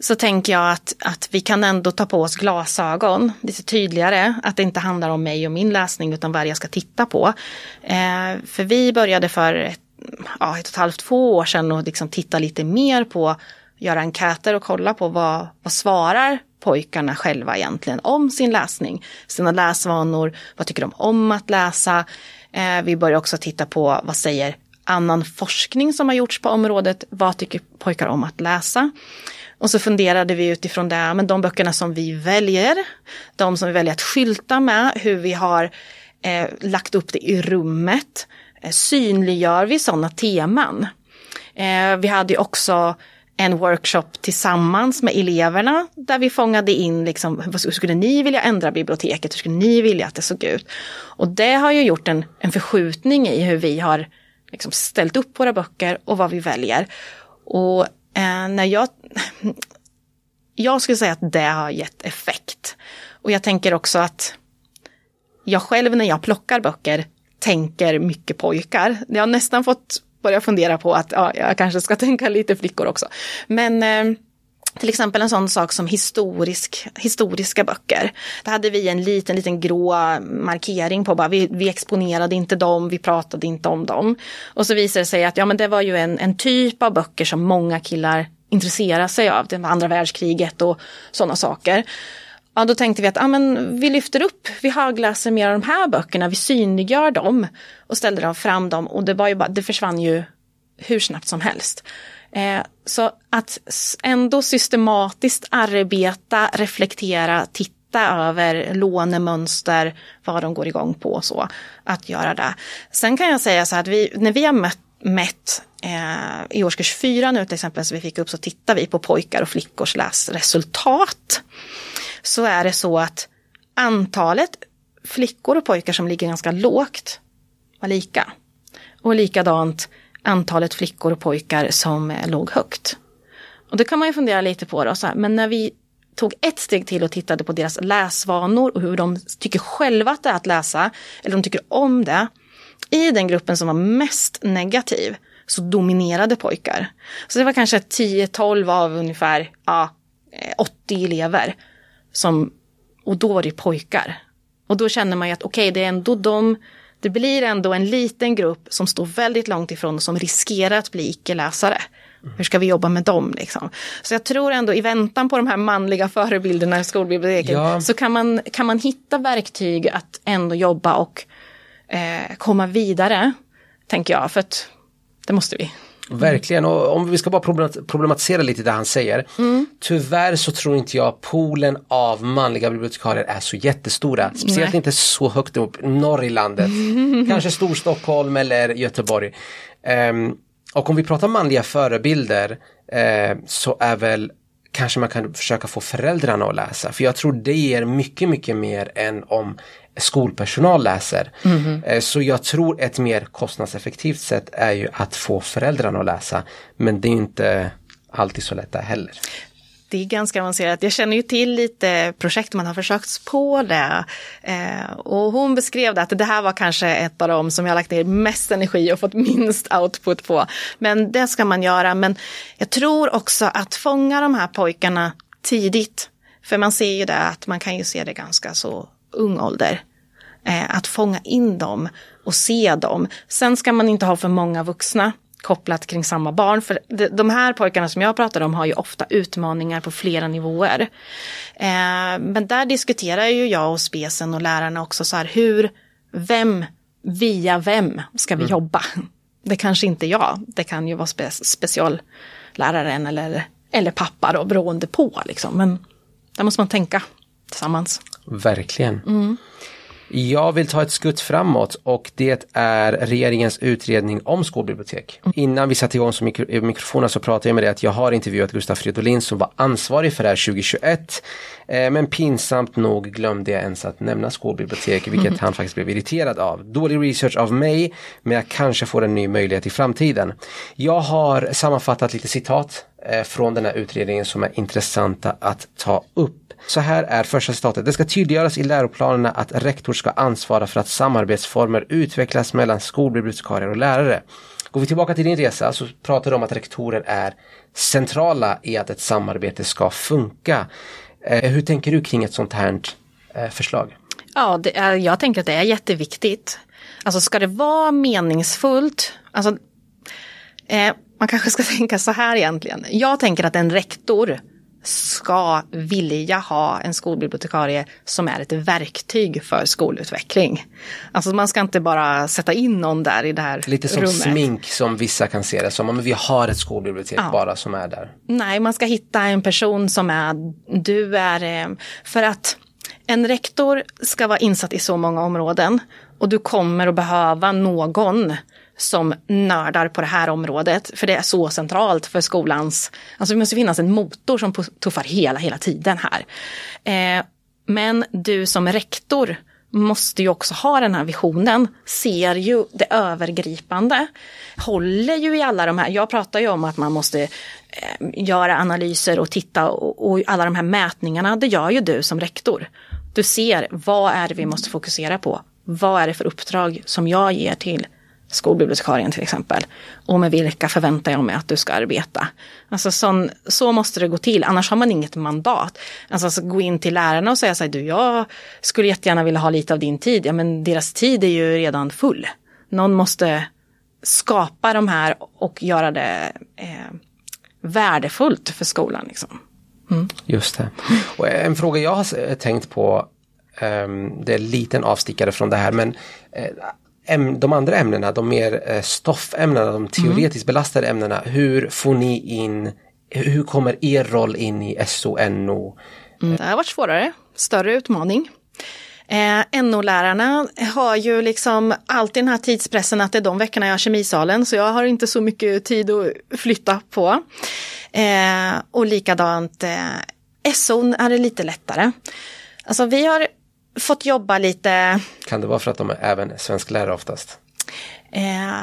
så tänker jag att, att vi kan ändå ta på oss glasögon lite tydligare. Att det inte handlar om mig och min läsning utan vad jag ska titta på. Eh, för vi började för ett, ja, ett och ett halvt, två år sedan att liksom titta lite mer på, göra enkäter och kolla på vad, vad svarar pojkarna själva egentligen om sin läsning, sina läsvanor, vad tycker de om att läsa. Eh, vi började också titta på vad säger annan forskning som har gjorts på området, vad tycker pojkar om att läsa. Och så funderade vi utifrån det, men de böckerna som vi väljer, de som vi väljer att skylta med, hur vi har eh, lagt upp det i rummet, eh, synliggör vi sådana teman? Eh, vi hade ju också en workshop tillsammans med eleverna där vi fångade in liksom, hur skulle ni vilja ändra biblioteket, hur skulle ni vilja att det såg ut? Och det har ju gjort en, en förskjutning i hur vi har liksom ställt upp våra böcker och vad vi väljer. Och eh, när jag jag skulle säga att det har gett effekt. Och jag tänker också att jag själv när jag plockar böcker tänker mycket pojkar. Jag har nästan fått börja fundera på att ja, jag kanske ska [LAUGHS] tänka lite flickor också. Men eh, till exempel en sån sak som historisk, historiska böcker. Där hade vi en liten, liten grå markering på bara vi, vi exponerade inte dem, vi pratade inte om dem. Och så visade det sig att ja, men det var ju en, en typ av böcker som många killar intressera sig av, det andra världskriget och sådana saker. Ja, då tänkte vi att ja, men vi lyfter upp, vi högläser mer av de här böckerna, vi synliggör dem och ställde dem fram dem och det, var ju bara, det försvann ju hur snabbt som helst. Eh, så att ändå systematiskt arbeta, reflektera, titta över lånemönster, vad de går igång på och så, att göra det. Sen kan jag säga så att vi, när vi har mött mätt eh, i årskurs 4 nu till exempel som vi fick upp så tittar vi på pojkar och flickors läsresultat. Så är det så att antalet flickor och pojkar som ligger ganska lågt var lika. Och likadant antalet flickor och pojkar som eh, låg högt. Och det kan man ju fundera lite på då, så här, men när vi tog ett steg till och tittade på deras läsvanor och hur de tycker själva att det är att läsa, eller de tycker om det, i den gruppen som var mest negativ så dominerade pojkar. Så det var kanske 10-12 av ungefär ja, 80 eh, elever. Som, och då var det pojkar. Och då känner man ju att okej, okay, det är ändå de det blir ändå en liten grupp som står väldigt långt ifrån och som riskerar att bli icke-läsare. Hur ska vi jobba med dem? Liksom? Så jag tror ändå i väntan på de här manliga förebilderna i skolbiblioteket. ja. så kan man, kan man hitta verktyg att ändå jobba och eh, komma vidare, tänker jag, för att det måste vi. Verkligen, och om vi ska bara problematisera lite det han säger. Mm. Tyvärr så tror inte jag poolen av manliga bibliotekarier är så jättestora. Speciellt Nej. inte så högt upp, norr i landet. [LAUGHS] Kanske Storstockholm eller Göteborg. Um, och om vi pratar manliga förebilder uh, så är väl kanske man kan försöka få föräldrarna att läsa. För jag tror det ger mycket, mycket mer än om skolpersonal läser. Mm. Så jag tror ett mer kostnadseffektivt sätt är ju att få föräldrarna att läsa. Men det är inte alltid så lätt där heller. Det är ganska avancerat. Jag känner ju till lite projekt man har försökt på det. Eh, och hon beskrev det att det här var kanske ett av de som jag lagt ner mest energi och fått minst output på. Men det ska man göra. Men jag tror också att fånga de här pojkarna tidigt. För man ser ju det att man kan ju se det ganska så ung ålder. Eh, att fånga in dem och se dem. Sen ska man inte ha för många vuxna kopplat kring samma barn. För de här pojkarna som jag pratar om har ju ofta utmaningar på flera nivåer. Eh, men där diskuterar ju jag och spesen och lärarna också så här hur, vem, via vem ska vi mm. jobba? Det kanske inte jag, det kan ju vara spe specialläraren eller, eller pappa då, beroende på liksom. Men där måste man tänka tillsammans. Verkligen. Mm. Jag vill ta ett skutt framåt och det är regeringens utredning om skolbibliotek. Mm. Innan vi satte igång så mikro mikrofonen så pratade jag med dig att jag har intervjuat Gustaf Fridolin som var ansvarig för det här 2021. Eh, men pinsamt nog glömde jag ens att nämna skolbibliotek, vilket mm. han faktiskt blev irriterad av. Dålig research av mig, men jag kanske får en ny möjlighet i framtiden. Jag har sammanfattat lite citat Eh, från den här utredningen som är intressanta att ta upp. Så här är första citatet. Det ska tydliggöras i läroplanerna att rektor ska ansvara för att samarbetsformer utvecklas mellan skolbibliotekarier och lärare. Går vi tillbaka till din resa så pratar du om att rektorer är centrala i att ett samarbete ska funka. Eh, hur tänker du kring ett sånt här eh, förslag? Ja, är, jag tänker att det är jätteviktigt. Alltså ska det vara meningsfullt, alltså, eh, man kanske ska [LAUGHS] tänka så här egentligen. Jag tänker att en rektor ska vilja ha en skolbibliotekarie som är ett verktyg för skolutveckling. Alltså man ska inte bara sätta in någon där i det här Lite som rummet. smink som vissa kan se det som, men vi har ett skolbibliotek ja. bara som är där. Nej, man ska hitta en person som är, du är, eh, för att en rektor ska vara insatt i så många områden och du kommer att behöva någon som nördar på det här området, för det är så centralt för skolans... Alltså det måste finnas en motor som tuffar hela, hela tiden här. Eh, men du som rektor måste ju också ha den här visionen, ser ju det övergripande, håller ju i alla de här, jag pratar ju om att man måste eh, göra analyser och titta och, och alla de här mätningarna, det gör ju du som rektor. Du ser, vad är det vi måste fokusera på? Vad är det för uppdrag som jag ger till skolbibliotekarien till exempel. Och med vilka förväntar jag mig att du ska arbeta? Alltså sån, så måste det gå till, annars har man inget mandat. Alltså, alltså gå in till lärarna och säga så här, du jag skulle jättegärna vilja ha lite av din tid. Ja men deras tid är ju redan full. Någon måste skapa de här och göra det eh, värdefullt för skolan. Liksom. Mm. Just det. Och en fråga jag har tänkt på ehm, det är en liten avstickare från det här men eh, de andra ämnena, de mer eh, stoffämnena, de mm. teoretiskt belastade ämnena, hur får ni in, hur kommer er roll in i SONO? Mm, det har varit svårare, större utmaning. Eh, NO-lärarna har ju liksom alltid den här tidspressen att det är de veckorna jag har kemisalen så jag har inte så mycket tid att flytta på. Eh, och likadant eh, SO är det lite lättare. Alltså vi har fått jobba lite. Kan det vara för att de är även svensklärare oftast? Eh,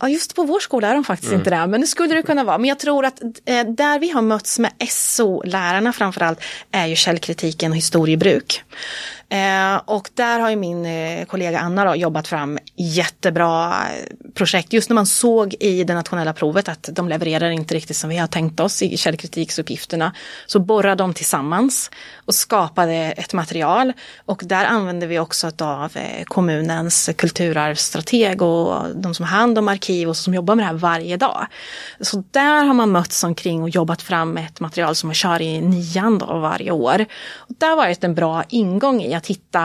ja, just på vår skola är de faktiskt mm. inte det, men det skulle det kunna vara. Men jag tror att eh, där vi har mötts med SO-lärarna framförallt är ju källkritiken och historiebruk. Eh, och där har ju min eh, kollega Anna då, jobbat fram jättebra eh, projekt. Just när man såg i det nationella provet att de levererar inte riktigt som vi har tänkt oss i källkritiksuppgifterna. Så borrade de tillsammans och skapade ett material. Och där använde vi också av kommunens kulturarvsstrateg och de som har hand om arkiv och som jobbar med det här varje dag. Så där har man mötts omkring och jobbat fram ett material som man kör i nian då varje år. Och där var det en bra ingång i att att hitta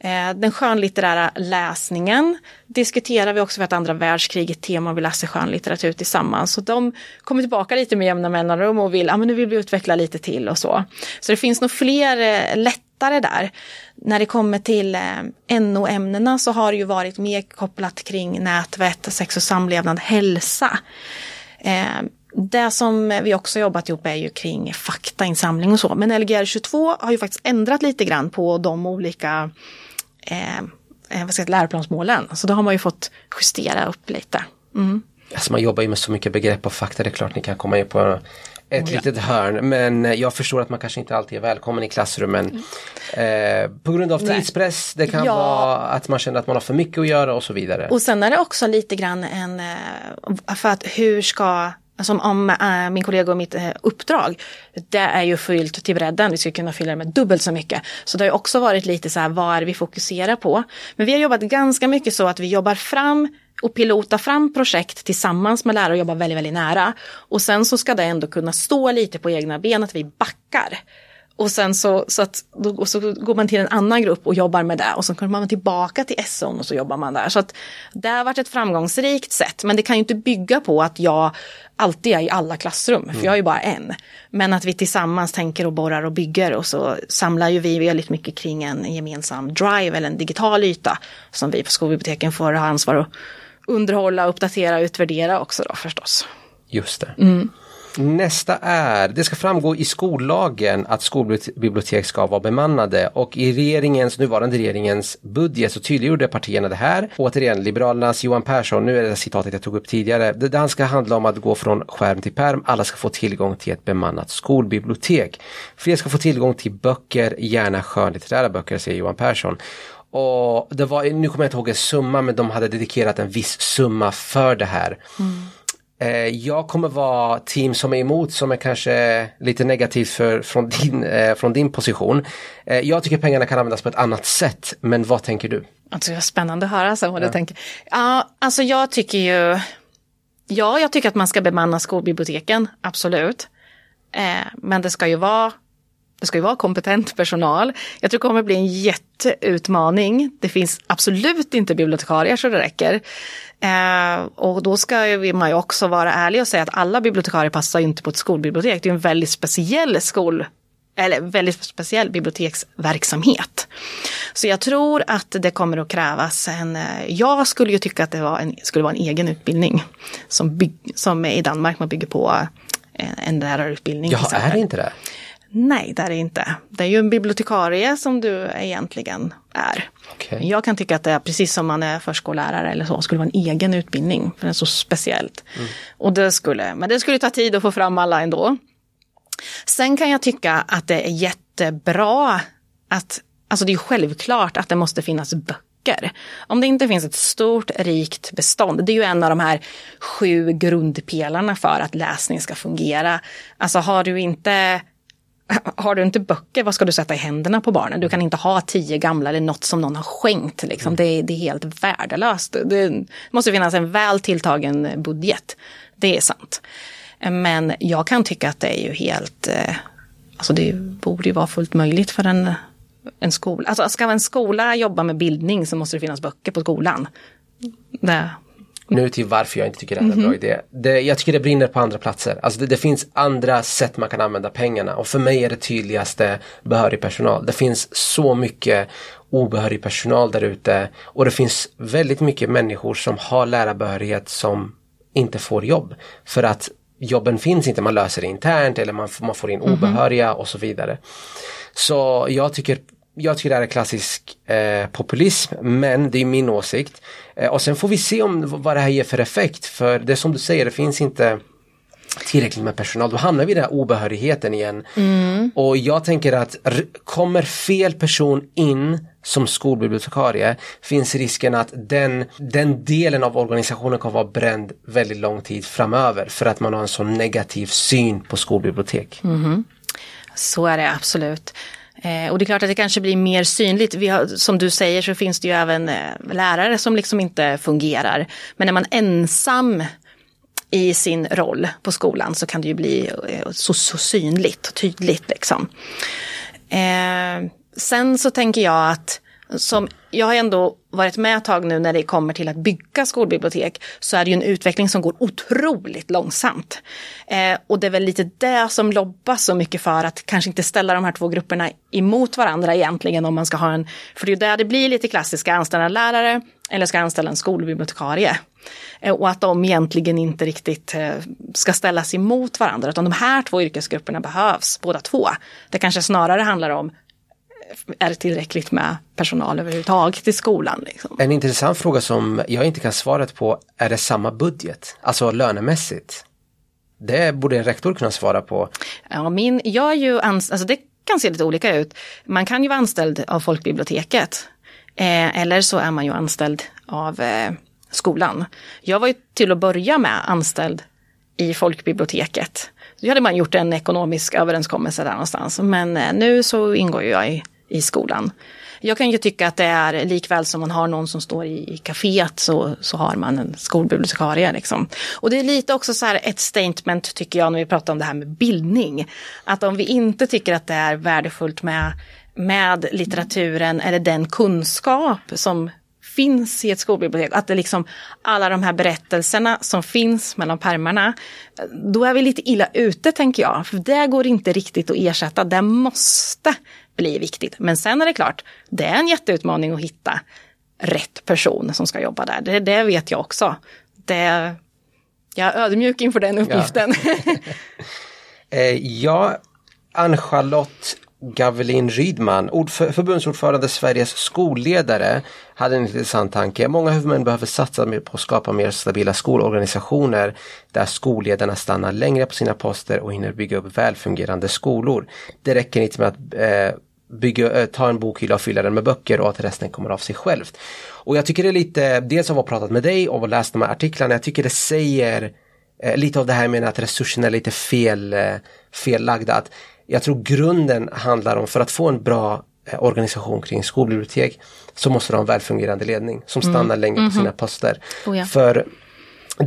eh, den skönlitterära läsningen. Diskuterar vi också för att andra världskriget tema vi läser skönlitteratur tillsammans. Så de kommer tillbaka lite med jämna mellanrum och vill, ja ah, men nu vill vi utveckla lite till och så. Så det finns nog fler eh, lättare där. När det kommer till eh, NO-ämnena så har det ju varit mer kopplat kring nätvett, sex och samlevnad, hälsa. Eh, det som vi också jobbat ihop är ju kring faktainsamling och så. Men Lgr 22 har ju faktiskt ändrat lite grann på de olika eh, eh vad ska jag, läroplansmålen. Så då har man ju fått justera upp lite. Mm. Alltså man jobbar ju med så mycket begrepp och fakta, det är klart ni kan komma in på ett oh ja. litet hörn. Men eh, jag förstår att man kanske inte alltid är välkommen i klassrummen. Mm. Eh, på grund av tidspress, det kan ja. vara att man känner att man har för mycket att göra och så vidare. Och sen är det också lite grann en, eh, för att hur ska som alltså, om äh, min kollega och mitt äh, uppdrag, det är ju fyllt till bredden, vi skulle kunna fylla det med dubbelt så mycket. Så det har ju också varit lite så här, vad är det vi fokuserar på? Men vi har jobbat ganska mycket så att vi jobbar fram och pilota fram projekt tillsammans med lärare och jobbar väldigt, väldigt nära. Och sen så ska det ändå kunna stå lite på egna ben, att vi backar. Och sen så, så, att, och så går man till en annan grupp och jobbar med det och så kommer man tillbaka till SON och så jobbar man där. Så att det har varit ett framgångsrikt sätt men det kan ju inte bygga på att jag alltid är i alla klassrum, för mm. jag är ju bara en. Men att vi tillsammans tänker och borrar och bygger och så samlar ju vi väldigt mycket kring en gemensam drive eller en digital yta som vi på skolbiblioteken får ha ansvar att underhålla, uppdatera och utvärdera också då förstås. Just det. Mm. Nästa är, det ska framgå i skollagen att skolbibliotek ska vara bemannade och i regeringens, nuvarande regeringens budget så tydliggjorde partierna det här. Återigen, Liberalernas Johan Persson, nu är det citatet jag tog upp tidigare, det där ska handla om att gå från skärm till perm. alla ska få tillgång till ett bemannat skolbibliotek. Fler ska få tillgång till böcker, gärna skönlitterära böcker, säger Johan Persson. Och det var, nu kommer jag inte ihåg en summa, men de hade dedikerat en viss summa för det här. Mm. Eh, jag kommer vara team som är emot som är kanske lite negativt för, från, din, eh, från din position. Eh, jag tycker pengarna kan användas på ett annat sätt, men vad tänker du? Alltså, det var spännande att höra så, vad ja. du tänker. Ja, alltså jag tycker ju, ja jag tycker att man ska bemanna skolbiblioteken, absolut. men det ska ju vara det ska ju vara kompetent personal. Jag tror det kommer bli en jätteutmaning. Det finns absolut inte bibliotekarier så det räcker. Eh, och då ska man ju också vara ärlig och säga att alla bibliotekarier passar inte på ett skolbibliotek. Det är en väldigt speciell skol eller väldigt speciell biblioteksverksamhet. Så jag tror att det kommer att krävas en, eh, jag skulle ju tycka att det var en, skulle vara en egen utbildning som, bygg, som i Danmark man bygger på eh, en lärarutbildning. Ja, är det inte det? Nej, det är det inte. Det är ju en bibliotekarie som du egentligen är. Okay. Jag kan tycka att det är precis som man är förskollärare eller så, skulle vara en egen utbildning, för det är så speciellt. Mm. Och det skulle, men det skulle ta tid att få fram alla ändå. Sen kan jag tycka att det är jättebra att, alltså det är ju självklart att det måste finnas böcker om det inte finns ett stort, rikt bestånd, det är ju en av de här sju grundpelarna för att läsning ska fungera. Alltså har du inte har du inte böcker, vad ska du sätta i händerna på barnen? Du kan inte ha tio gamla eller något som någon har skänkt. Liksom. Det, är, det är helt värdelöst. Det måste finnas en väl tilltagen budget. Det är sant. Men jag kan tycka att det är ju helt, eh, alltså det borde ju vara fullt möjligt för en, en skola. Alltså ska en skola jobba med bildning så måste det finnas böcker på skolan. Det, nu till typ varför jag inte tycker det här är en bra mhm. idé. Det, jag tycker det brinner på andra platser. Alltså det, det, finns andra sätt man kan använda pengarna och för mig är det tydligaste behörig personal. Det finns så mycket obehörig personal där ute och det finns väldigt mycket människor som har lärarbehörighet som inte får jobb för att jobben finns inte, man löser det internt eller man, man får in mhm. obehöriga och så vidare. Så jag tycker jag tycker det här är klassisk eh, populism, men det är min åsikt. Eh, och sen får vi se om vad det här ger för effekt, för det är som du säger, det finns inte tillräckligt med personal, då hamnar vi i den här obehörigheten igen. Mm. Och jag tänker att kommer fel person in som skolbibliotekarie finns risken att den, den delen av organisationen kommer vara bränd väldigt lång tid framöver för att man har en så negativ syn på skolbibliotek. Mm. Så är det absolut. Eh, och det är klart att det kanske blir mer synligt. Har, som du säger så finns det ju även eh, lärare som liksom inte fungerar. Men när man ensam i sin roll på skolan så kan det ju bli eh, så, så, synligt och tydligt. Liksom. Eh, sen så tänker jag att som jag har ändå varit med ett tag nu när det kommer till att bygga skolbibliotek så är det ju en utveckling som går otroligt långsamt. Eh, och det är väl lite det som lobbas så mycket för att kanske inte ställa de här två grupperna emot varandra egentligen om man ska ha en, för det är ju där det blir lite klassiskt, ska anställa en lärare eller ska anställa en skolbibliotekarie? Eh, och att de egentligen inte riktigt eh, ska ställas emot varandra, utan de här två yrkesgrupperna behövs båda två. Det kanske snarare handlar om är det tillräckligt med personal överhuvudtaget i skolan? Liksom? En intressant fråga som jag inte kan svara på, är det samma budget? Alltså lönemässigt? Det borde en rektor kunna svara på. Ja, min, jag är ju ans alltså det kan se lite olika ut. Man kan ju vara anställd av folkbiblioteket. Eh, eller så är man ju anställd av eh, skolan. Jag var ju till att börja med anställd i folkbiblioteket. Då hade man gjort en ekonomisk överenskommelse där någonstans. Men eh, nu så ingår jag i i skolan. Jag kan ju tycka att det är likväl som man har någon som står i, kaféet så, så har man en skolbibliotekarie. Liksom. Och det är lite också så här ett statement tycker jag när vi pratar om det här med bildning. Att om vi inte tycker att det är värdefullt med, med litteraturen eller den kunskap som finns i ett skolbibliotek, att det liksom alla de här berättelserna som finns mellan pärmarna, då är vi lite illa ute tänker jag. För det går inte riktigt att ersätta, det måste blir viktigt. Men sen är det klart, det är en jätteutmaning att hitta rätt person som ska jobba där. Det, det vet jag också. Det, jag är ödmjuk inför den uppgiften. Ja, [LAUGHS] [LAUGHS] eh, ja Ann-Charlotte Gavelin Rydman, förbundsordförande Sveriges skolledare, hade en intressant tanke. Många huvudmän behöver satsa på att skapa mer stabila skolorganisationer där skolledarna stannar längre på sina poster och hinner bygga upp välfungerande skolor. Det räcker inte med att eh, bygga, eh, ta en bokhylla och fylla den med böcker och att resten kommer av sig självt. Och jag tycker det är lite, dels av att ha pratat med dig och läst de här artiklarna, jag tycker det säger eh, lite av det här med att resurserna är lite fel, eh, fellagda. Att jag tror grunden handlar om, för att få en bra eh, organisation kring skolbibliotek, så måste de ha en välfungerande ledning som mm. stannar mm. länge på mm -hmm. sina poster. Oh ja. För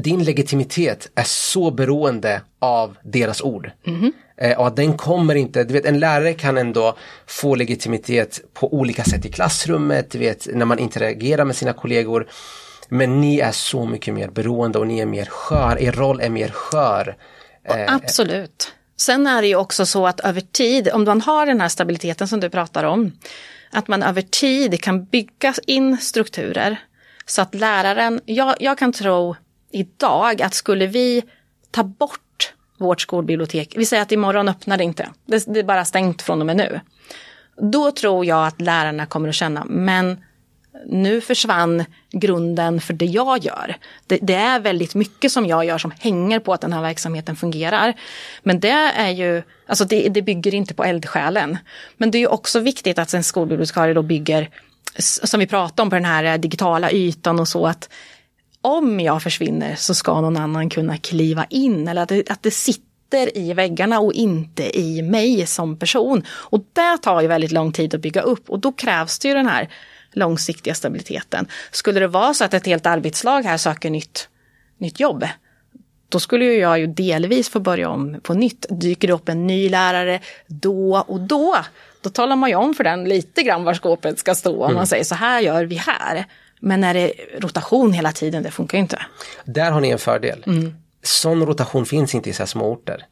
din legitimitet är så beroende av deras ord. Mm -hmm. Eh, och att den kommer inte, du vet en lärare kan ändå få legitimitet på olika sätt i klassrummet, du vet när man interagerar med sina kollegor. Men ni är så mycket mer beroende och ni är mer skör, er roll är mer skör. Eh, absolut. Sen är det ju också så att över tid, om man har den här stabiliteten som du pratar om, att man över tid kan bygga in strukturer så att läraren, jag, jag kan tro idag att skulle vi ta bort vårt skolbibliotek, vi säger att imorgon öppnar det inte, det, är bara stängt från och med nu. Då tror jag att lärarna kommer att känna, men nu försvann grunden för det jag gör. Det, det, är väldigt mycket som jag gör som hänger på att den här verksamheten fungerar. Men det är ju, alltså det, det bygger inte på eldsjälen. Men det är också viktigt att en skolbibliotekarie då bygger, som vi pratade om på den här eh, digitala ytan och så, att om jag försvinner så ska någon annan kunna kliva in eller att det, att det sitter i väggarna och inte i mig som person. Och det tar ju väldigt lång tid att bygga upp och då krävs det ju den här långsiktiga stabiliteten. Skulle det vara så att ett helt arbetslag här söker nytt, nytt jobb, då skulle ju jag ju delvis få börja om på nytt. Dyker det upp en ny lärare då och då, då talar man ju om för den lite grann var skåpet ska stå. Om man mm. säger så här gör vi här. Men när det är rotation hela tiden, det funkar ju inte. Där har ni en fördel. Mm. Sån rotation finns inte i så här små orter.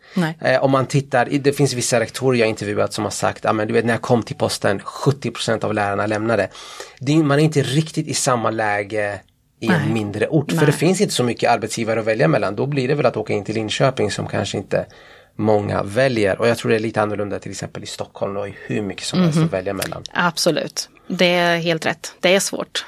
Eh, om man tittar, det finns vissa rektorer jag intervjuat som har sagt, ah, men du vet när jag kom till posten, 70% av lärarna lämnade. Det, man är inte riktigt i samma läge i Nej. en mindre ort, Nej. för det finns inte så mycket arbetsgivare att välja mellan. Då blir det väl att åka in till Linköping som kanske inte många väljer. Och jag tror det är lite annorlunda till exempel i Stockholm, och hur mycket som helst mm -hmm. att mhm. välja mellan. Absolut, det är helt rätt. Det är svårt.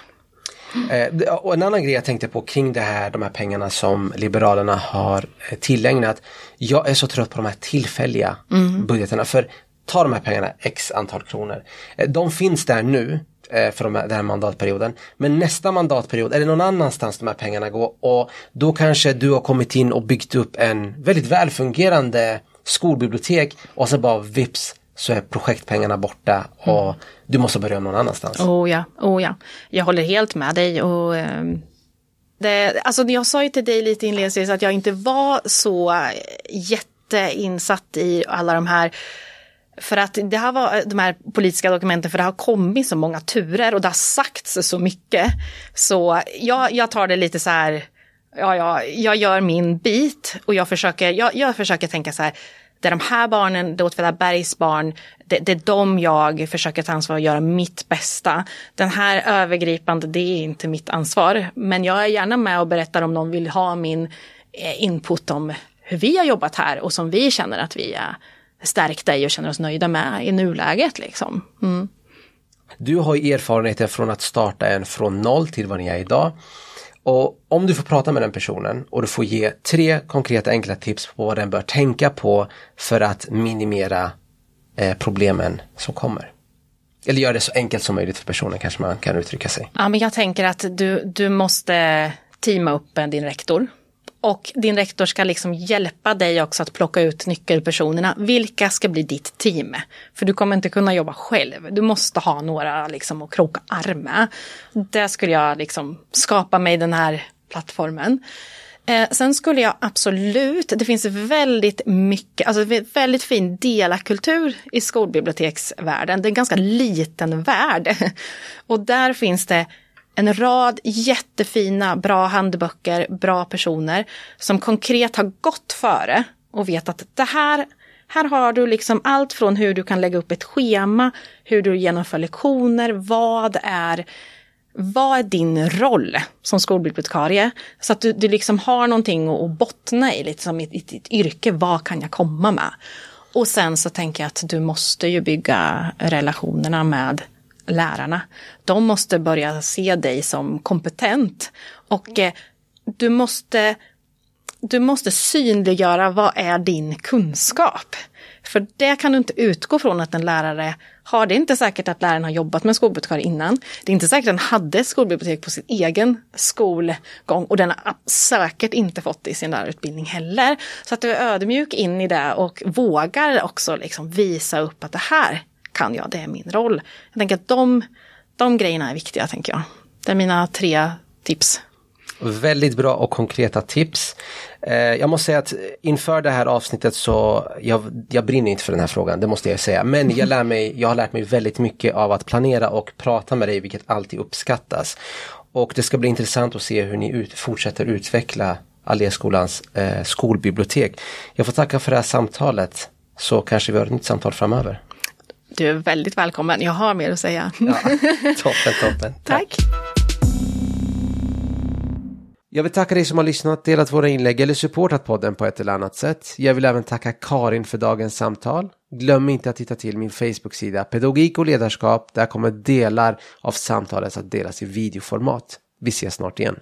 Eh, och en annan grej jag tänkte på kring det här, de här pengarna som Liberalerna har eh, tillägnat. Jag är så trött på de här tillfälliga mm. budgeterna. För ta de här pengarna, x antal kronor. Eh, de finns där nu eh, för den här mandatperioden. Men nästa mandatperiod är det någon annanstans de här pengarna går och då kanske du har kommit in och byggt upp en väldigt välfungerande skolbibliotek och så bara vips så är projektpengarna borta och mm du måste börja någon annanstans. Oh ja, oh ja. Jag håller helt med dig och ehm, det, alltså jag sa ju till dig lite inledningsvis att jag inte var så jätteinsatt i alla de här för att det här var de här politiska dokumenten, för det har kommit så många turer och det har sagts så mycket. Så jag, jag tar det lite så här, ja, ja, jag gör min bit och jag försöker, jag, jag försöker tänka så här, det är de här barnen, det är Åtvidabergs barn, det, det är de jag försöker ta ansvar och göra mitt bästa. Den här övergripande, det är inte mitt ansvar. Men jag är gärna med och berättar om någon vill ha min eh, input om hur vi har jobbat här och som vi känner att vi är stärkta i och känner oss nöjda med i nuläget. Liksom. Mm. Du har erfarenheter från att starta en från noll till vad ni är idag. Och om du får prata med den personen och du får ge tre konkreta enkla tips på vad den bör tänka på för att minimera eh, problemen som kommer. Eller göra det så enkelt som möjligt för personen kanske man kan uttrycka sig. Ja, men jag tänker att du, du måste teama upp med eh, din rektor och din rektor ska liksom hjälpa dig också att plocka ut nyckelpersonerna. Vilka ska bli ditt team? För du kommer inte kunna jobba själv. Du måste ha några liksom att kroka arm med. Där skulle jag liksom skapa mig den här plattformen. Eh, sen skulle jag absolut, det finns väldigt mycket, alltså väldigt fin delakultur i skolbiblioteksvärlden. Det är en ganska liten värld. [LAUGHS] Och där finns det en rad jättefina, bra handböcker, bra personer som konkret har gått före och vet att det här, här har du liksom allt från hur du kan lägga upp ett schema, hur du genomför lektioner, vad är vad är din roll som skolbibliotekarie? Så att du, du liksom har någonting att, bottna i, liksom i, i ditt yrke. Vad kan jag komma med? Och sen så tänker jag att du måste ju bygga relationerna med lärarna. De måste börja se dig som kompetent och eh, du måste du måste synliggöra vad är din kunskap? För det kan du inte utgå från att en lärare har. Det är inte säkert att läraren har jobbat med skolbibliotekarie innan. Det är inte säkert att den hade skolbibliotek på sin egen skolgång och den har säkert inte fått det i sin lärarutbildning heller. Så att du är ödmjuk in i det och vågar också liksom visa upp att det här kan jag, det är min roll. Jag tänker att de, de grejerna är viktiga, tänker jag. Det är mina tre tips. Väldigt bra och konkreta tips. Eh, jag måste säga att inför det här avsnittet så, jag, jag brinner inte för den här frågan, det måste jag säga. Men jag, lär mig, jag har lärt mig väldigt mycket av att planera och prata med dig, vilket alltid uppskattas. Och det ska bli intressant att se hur ni ut, fortsätter utveckla Alléskolans eh, skolbibliotek. Jag får tacka för det här samtalet, så kanske vi har ett nytt samtal framöver. Du är väldigt välkommen. Jag har mer att säga. Ja, toppen, toppen. [LAUGHS] Tack. Jag vill tacka dig som har lyssnat, delat våra inlägg eller supportat podden på ett eller annat sätt. Jag vill även tacka Karin för dagens samtal. Glöm inte att titta till min Facebook-sida Pedagogik och ledarskap. Där kommer delar av samtalet att delas i videoformat. Vi ses snart igen.